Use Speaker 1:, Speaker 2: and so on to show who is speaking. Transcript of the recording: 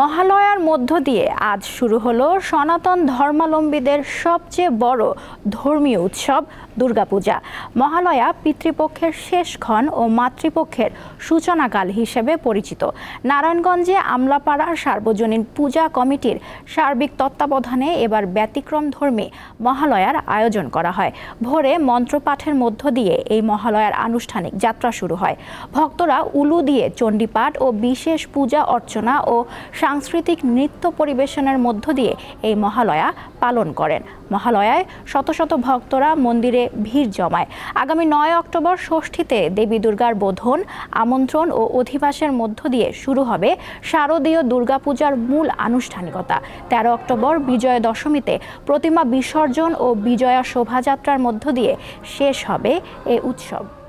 Speaker 1: মহালয়ার মধ্য দিয়ে আজ শুরু হলো সনাতন ধর্মালম্বীদের সবচেয়ে বড় ধর্মীয় উৎসব দুর্গাপূজা মহালয়া পিতৃপক্ষের শেষ ক্ষণ ও মাতৃপক্ষের সূচনাকাল হিসেবে পরিচিত নারায়ণগঞ্জে আমলাপাড়ার সার্বজনীন পূজা কমিটির সার্বিক তত্ত্বাবধানে এবার ব্যতিক্রম ধর্মী মহালয়ার আয়োজন করা হয় ভোরে মন্ত্রপাঠের মধ্য দিয়ে এই মহালয়ার আনুষ্ঠানিক যাত্রা শুরু হয় ভক্তরা উলু দিয়ে চণ্ডীপাঠ ও বিশেষ পূজা অর্চনা ও সাংস্কৃতিক নৃত্য পরিবেশনের মধ্য দিয়ে এই মহালয়া পালন করেন মহালয়ায় শত শত ভক্তরা মন্দিরে ভিড় জমায় আগামী নয় অক্টোবর ষষ্ঠীতে দেবী দুর্গার বোধন আমন্ত্রণ ও অধিবাসের মধ্য দিয়ে শুরু হবে শারদীয় দুর্গাপূজার মূল আনুষ্ঠানিকতা তেরো অক্টোবর বিজয় দশমীতে প্রতিমা বিসর্জন ও বিজয়া শোভাযাত্রার মধ্য দিয়ে শেষ হবে এ উৎসব